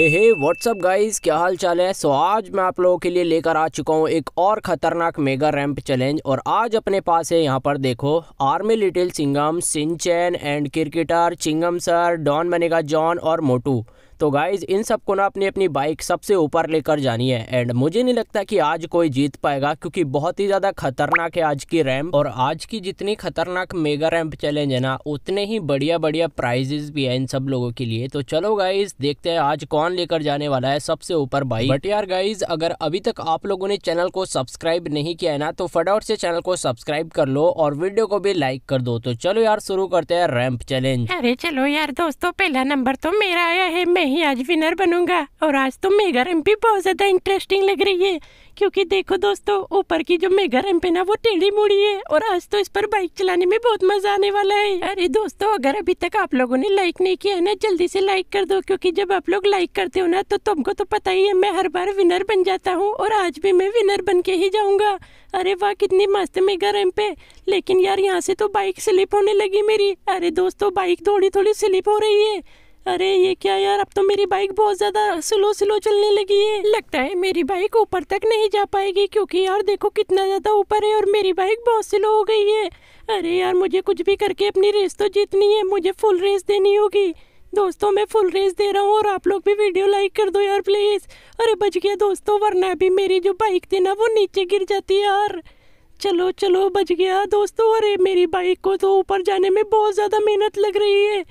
हे हे WhatsApp guys क्या हाल चाल है सो so, आज मैं आप लोगों के लिए लेकर आ चुका हूँ एक और ख़तरनाक मेगा रैंप चैलेंज और आज अपने पास है यहाँ पर देखो army little Singham Shinchan and cricketer चिंगम सर डॉन मनेगा जॉन और मोटू तो गाइज़ इन सबको ना अपनी अपनी बाइक सबसे ऊपर लेकर जानी है एंड मुझे नहीं लगता कि आज कोई जीत पाएगा क्योंकि बहुत ही ज़्यादा खतरनाक है आज की रैम्प और आज की जितनी खतरनाक मेगा रैम्प चैलेंज है ना उतने ही बढ़िया बढ़िया प्राइजेस भी है इन सब लोगों के लिए तो चलो गाइज देखते हैं आज कौन लेकर जाने वाला है सबसे ऊपर बाइक बट यार गाइज अगर अभी तक आप लोगों ने चैनल को सब्सक्राइब नहीं किया है ना तो फटाफट से चैनल को सब्सक्राइब कर लो और वीडियो को भी लाइक कर दो तो चलो यार शुरू करते हैं रैम्प चैलेंज अरे चलो यार दोस्तों पहला नंबर तो मेरा आया है नहीं आज विनर बनूंगा और आज तो मेगा एम पी बहुत ज़्यादा इंटरेस्टिंग लग रही है क्योंकि देखो दोस्तों ऊपर की जो मेगा एम पी ना वो टेढ़ी मुड़ी है और आज तो इस पर बाइक चलाने में बहुत मज़ा आने वाला है अरे दोस्तों अगर अभी तक आप लोगों ने लाइक नहीं किया है ना जल्दी से लाइक कर दो क्योंकि जब आप लोग लाइक करते हो ना तो तुमको तो पता ही है मैं हर बार विनर बन जाता हूँ और आज भी मैं विनर बन के ही जाऊँगा अरे वाह कितनी मस्त मेगा रैम पे लेकिन यार यहाँ से तो बाइक स्लिप होने लगी मेरी अरे दोस्तों बाइक थोड़ी थोड़ी स्लिप हो रही है अरे ये क्या यार अब तो मेरी बाइक बहुत ज़्यादा स्लो स्लो चलने लगी है लगता है मेरी बाइक ऊपर तक नहीं जा पाएगी क्योंकि यार देखो कितना ज़्यादा ऊपर है और मेरी बाइक बहुत स्लो हो गई है अरे यार मुझे कुछ भी करके अपनी रेस तो जीतनी है मुझे फुल रेस देनी होगी दोस्तों मैं फुल रेस दे रहा हूँ और आप लोग भी वीडियो लाइक कर दो यार प्लीज़ अरे बच गया दोस्तों वरना भी मेरी जो बाइक थी ना वो नीचे गिर जाती यार चलो चलो बच गया दोस्तों अरे मेरी बाइक को तो ऊपर जाने में बहुत ज़्यादा मेहनत लग रही है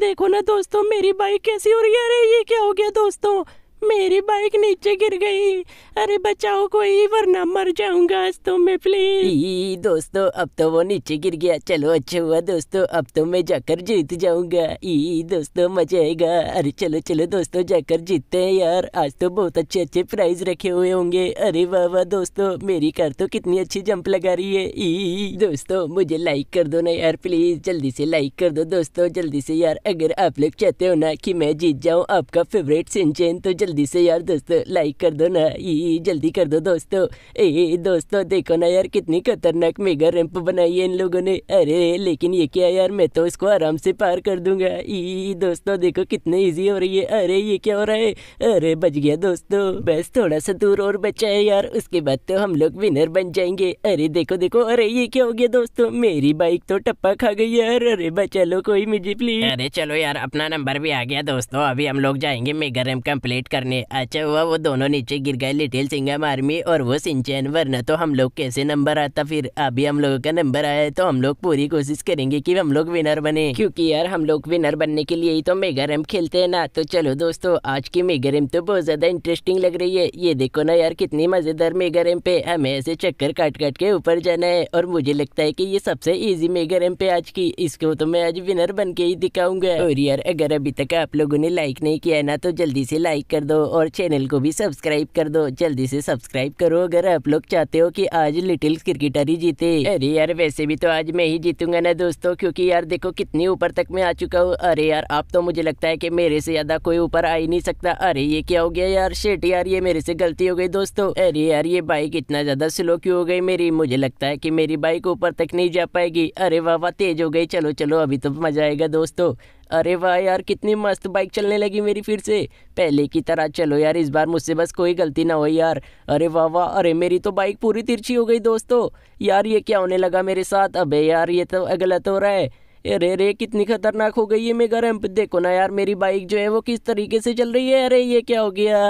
देखो ना दोस्तों मेरी बाइक कैसी हो रही है अरे ये क्या हो गया दोस्तों मेरी बाइक नीचे गिर गई अरे बचाओ कोई वरना मर जाऊंगा आज तो मैं प्लीज दोस्तों अब तो वो नीचे गिर गया चलो अच्छा हुआ दोस्तों अब तो मैं जाकर जीत जाऊंगा ई दोस्तों मजा आएगा अरे चलो चलो दोस्तों जाकर जीतते हैं यार आज तो बहुत अच्छे अच्छे प्राइज रखे हुए होंगे अरे वाह वाह दोस्तों मेरी कार तो कितनी अच्छी जंप लगा रही है ई दोस्तों मुझे लाइक कर दो ना यार प्लीज जल्दी से लाइक कर दो दोस्तों जल्दी से यार अगर आप लोग चाहते हो ना कि मैं जीत जाऊँ आपका फेवरेट सिंचेन तो जल्दी जल्दी से यार दोस्तों लाइक कर दो ना ये जल्दी कर दो दोस्तों ए दोस्तों देखो ना यार कितनी खतरनाक मेगा रैंप बनाई है इन लोगों ने अरे लेकिन ये क्या यार मैं तो इसको आराम से पार कर दूंगा ई दोस्तों देखो कितने इजी हो रही है अरे ये क्या हो रहा है अरे बच गया दोस्तों बस थोड़ा सा दूर और बचा है यार उसके बाद तो हम लोग विनर बन जाएंगे अरे देखो देखो अरे ये क्या हो गया दोस्तों मेरी बाइक तो टप्पा खा गई यार अरे बचा लो कोई मुझे प्लीज अरे चलो यार अपना नंबर भी आ गया दोस्तों अभी हम लोग जाएंगे मेगा रैम्प कम्प्लीट कर करने अच्छा हुआ वो दोनों नीचे गिर गए लिटिल सिंगम आर्मी और वो सिंचैन वरना तो हम लोग कैसे नंबर आता फिर अभी हम लोगों का नंबर आया है तो हम लोग पूरी कोशिश करेंगे कि हम लोग विनर बने क्योंकि यार हम लोग विनर बनने के लिए ही तो मेगा रैम खेलते हैं ना तो चलो दोस्तों आज की मेगा रैम तो बहुत ज्यादा इंटरेस्टिंग लग रही है ये देखो ना यार कितनी मजेदार मेगा रैम पे हमें ऐसे चक्कर काट काट के ऊपर जाना है और मुझे लगता है की ये सबसे ईजी मेगा रैम पे आज की इसको तो मैं आज विनर बन के ही दिखाऊंगा और यार अगर अभी तक आप लोगों ने लाइक नहीं किया ना तो जल्दी से लाइक कर दो दो और चैनल को भी सब्सक्राइब कर दो जल्दी से सब्सक्राइब करो अगर आप लोग चाहते हो कि आज लिटिल क्रिकेटर ही जीते अरे यार वैसे भी तो आज मैं ही जीतूंगा ना दोस्तों क्योंकि यार देखो कितनी ऊपर तक मैं आ चुका हूँ अरे यार आप तो मुझे लगता है की मेरे से ज्यादा कोई ऊपर आ ही नहीं सकता अरे ये क्या हो गया यार शेट यार ये मेरे से गलती हो गई दोस्तों अरे यार ये बाइक इतना ज्यादा स्लो क्यों हो गई मेरी मुझे लगता है की मेरी बाइक ऊपर तक नहीं जा पाएगी अरे वाह वाह तेज हो गई चलो चलो अभी तो मजा आएगा दोस्तों अरे वाह यार कितनी मस्त बाइक चलने लगी मेरी फिर से पहले की तरह चलो यार इस बार मुझसे बस कोई गलती ना हो यार अरे वाह वाह अरे मेरी तो बाइक पूरी तिरछी हो गई दोस्तों यार ये क्या होने लगा मेरे साथ अबे यार ये तो गलत हो रहा है अरे रे कितनी खतरनाक हो गई है मेगा रैंप देखो ना यार मेरी बाइक जो है वो किस तरीके से चल रही है अरे ये क्या हो गया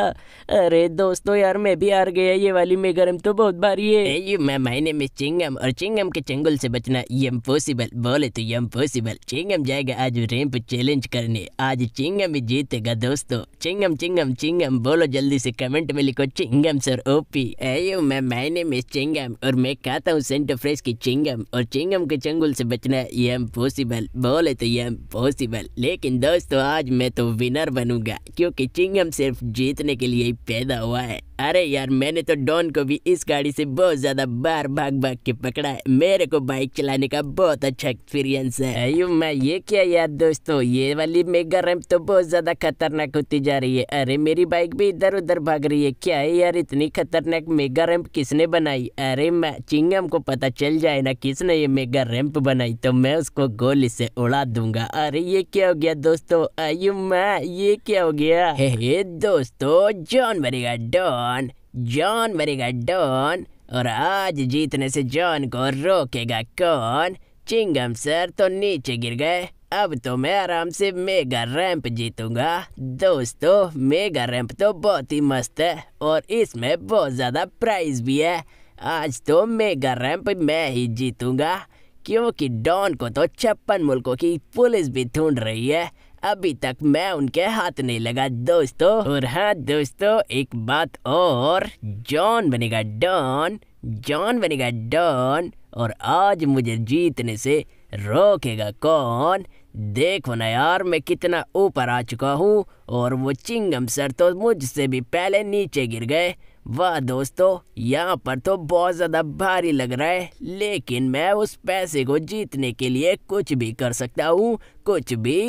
अरे दोस्तों यार मैं भी हार गया ये वाली मेगा रैंप तो बहुत भारी है मैं महीने में चिंगम और चिंगम के चंगुल से बचना ये इम्पॉसिबल बोले तो ये इम्पॉसिबल चिंगम जाएगा आज रैंप चैलेंज करने आज चिंगम ही जीतेगा दोस्तों चिंगम चिंगम चिंगम बोलो जल्दी से कमेंट में लिखो चिंगम सर ओपी अयो मैं महीने में चिंगम और मैं कहता हूँ सेंटर फ्रेश की चिंगम और चिंगम के चंगुल से बचना ये इम्पॉसिबल पॉसिबल बोले तो ये पॉसिबल लेकिन दोस्तों आज मैं तो विनर बनूंगा क्योंकि चिंगम सिर्फ जीतने के लिए ही पैदा हुआ है अरे यार मैंने तो डॉन को भी इस गाड़ी से बहुत ज्यादा बार भाग भाग के पकड़ा है मेरे को बाइक चलाने का बहुत अच्छा एक्सपीरियंस है अयो मैं ये क्या यार दोस्तों ये वाली मेगा रैम्प तो बहुत ज्यादा खतरनाक होती जा रही है अरे मेरी बाइक भी इधर उधर भाग रही है क्या है यार इतनी खतरनाक मेगा रैम्प किसने बनाई अरे मैं चिंगम को पता चल जाए ना किसने ये मेगा रैम्प बनाई तो मैं उसको गोल गोली से उड़ा दूंगा अरे ये क्या हो गया दोस्तों आयु मैं ये क्या हो गया हे हे दोस्तों जॉन मरेगा डॉन जॉन मरेगा डॉन और आज जीतने से जॉन को रोकेगा कौन चिंगम सर तो नीचे गिर गए अब तो मैं आराम से मेगा रैंप जीतूंगा दोस्तों मेगा रैंप तो बहुत ही मस्त है और इसमें बहुत ज़्यादा प्राइज भी है आज तो मेगा रैंप मैं ही जीतूंगा क्योंकि डॉन को तो छप्पन मुल्कों की पुलिस भी ढूंढ रही है अभी तक मैं उनके हाथ नहीं लगा दोस्तों और हाँ दोस्तों एक बात और जॉन बनेगा डॉन जॉन बनेगा डॉन और आज मुझे जीतने से रोकेगा कौन देखो ना यार मैं कितना ऊपर आ चुका हूँ और वो चिंगम सर तो मुझसे भी पहले नीचे गिर गए वाह दोस्तों यहाँ पर तो बहुत ज़्यादा भारी लग रहा है लेकिन मैं उस पैसे को जीतने के लिए कुछ भी कर सकता हूँ कुछ भी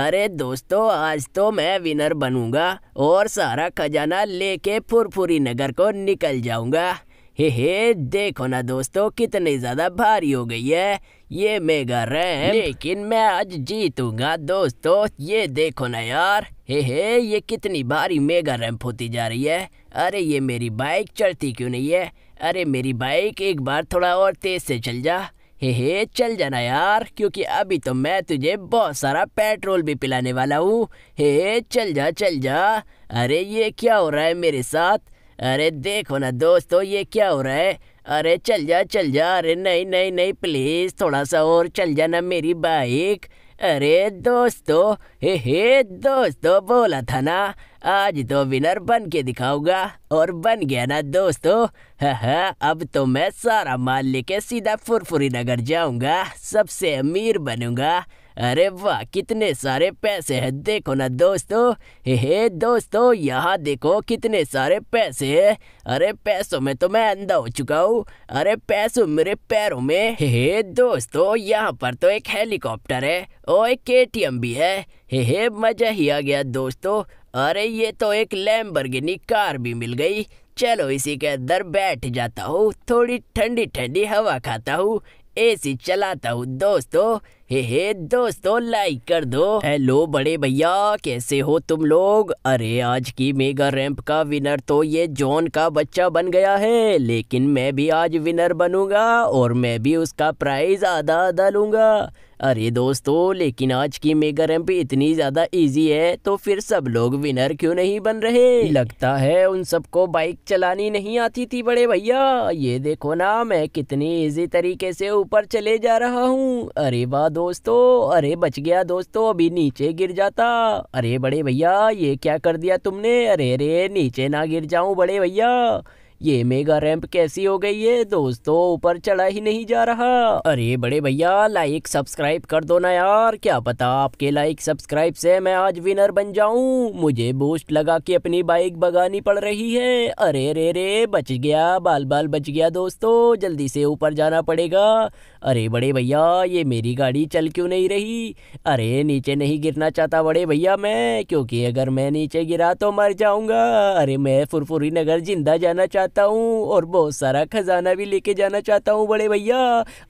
अरे दोस्तों आज तो मैं विनर बनूंगा और सारा खजाना लेके फुरफुरी नगर को निकल जाऊंगा हे हे देखो ना दोस्तों कितनी ज़्यादा भारी हो गई है ये मेगा रैम लेकिन मैं आज जीतूंगा दोस्तों ये देखो ना यार हे हे ये कितनी भारी मेगा रैम्प होती जा रही है अरे ये मेरी बाइक चलती क्यों नहीं है अरे मेरी बाइक एक बार थोड़ा और तेज से चल जा हे हे चल जाना यार क्योंकि अभी तो मैं तुझे बहुत सारा पेट्रोल भी पिलाने वाला हूँ हे हे चल जा चल जा अरे ये क्या हो रहा है मेरे साथ अरे देखो ना दोस्तों ये क्या हो रहा है अरे चल जा चल जा अरे नहीं नहीं नहीं प्लीज़ थोड़ा सा और चल जाना मेरी बाइक अरे दोस्तों हे हे दोस्तों बोला था ना आज तो विनर बन के दिखाऊंगा और बन गया ना दोस्तों हाँ अब तो मैं सारा माल लेके सीधा फुरफुरी नगर जाऊंगा सबसे अमीर बनूंगा अरे वाह कितने सारे पैसे हैं देखो ना दोस्तों हे हे दोस्तों यहाँ देखो कितने सारे पैसे हैं अरे पैसों में तो मैं अंधा हो चुका हूँ अरे पैसों मेरे पैरों में हे हे दोस्तों यहाँ पर तो एक हेलीकॉप्टर है और एक के भी है हे हे मजा ही आ गया दोस्तों अरे ये तो एक लैम्बर्गिनी कार भी मिल गई चलो इसी के अंदर बैठ जाता हूँ थोड़ी ठंडी ठंडी हवा खाता हूँ एसी चलाता हूँ दोस्तों हे हे दोस्तों लाइक कर दो हेलो बड़े भैया कैसे हो तुम लोग अरे आज की मेगा रैंप का विनर तो ये जॉन का बच्चा बन गया है लेकिन मैं भी आज विनर बनूंगा और मैं भी उसका प्राइज आधा आधा लूंगा अरे दोस्तों लेकिन आज की मेगा रैंप इतनी ज्यादा इजी है तो फिर सब लोग विनर क्यों नहीं बन रहे लगता है उन सबको बाइक चलानी नहीं आती थी बड़े भैया ये देखो ना मैं कितनी इजी तरीके से ऊपर चले जा रहा हूँ अरे वाह दोस्तों अरे बच गया दोस्तों अभी नीचे गिर जाता अरे बड़े भैया ये क्या कर दिया तुमने अरे अरे नीचे ना गिर जाऊं बड़े भैया ये मेगा रैंप कैसी हो गई है दोस्तों ऊपर चढ़ा ही नहीं जा रहा अरे बड़े भैया लाइक सब्सक्राइब कर दो ना यार क्या पता आपके लाइक सब्सक्राइब से मैं आज विनर बन जाऊं मुझे बूस्ट लगा के अपनी बाइक भगानी पड़ रही है अरे रे रे बच गया बाल बाल बच गया दोस्तों जल्दी से ऊपर जाना पड़ेगा अरे बड़े भैया ये मेरी गाड़ी चल क्यों नहीं रही अरे नीचे नहीं गिरना चाहता बड़े भैया मैं क्योंकि अगर मैं नीचे गिरा तो मर जाऊंगा अरे मैं फुरफुरी नगर जिंदा जाना चाहता चाहता हूँ और बहुत सारा खजाना भी लेके जाना चाहता हूँ बड़े भैया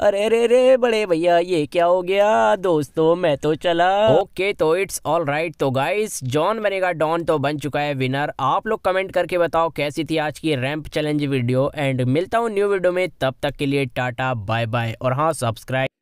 अरे अरे अरे बड़े भैया ये क्या हो गया दोस्तों मैं तो चला ओके तो इट्स ऑल राइट तो गाइस जॉन बनेगा डॉन तो बन चुका है विनर आप लोग कमेंट करके बताओ कैसी थी आज की रैंप चैलेंज वीडियो एंड मिलता हूँ न्यू वीडियो में तब तक के लिए टाटा बाय बाय और हाँ सब्सक्राइब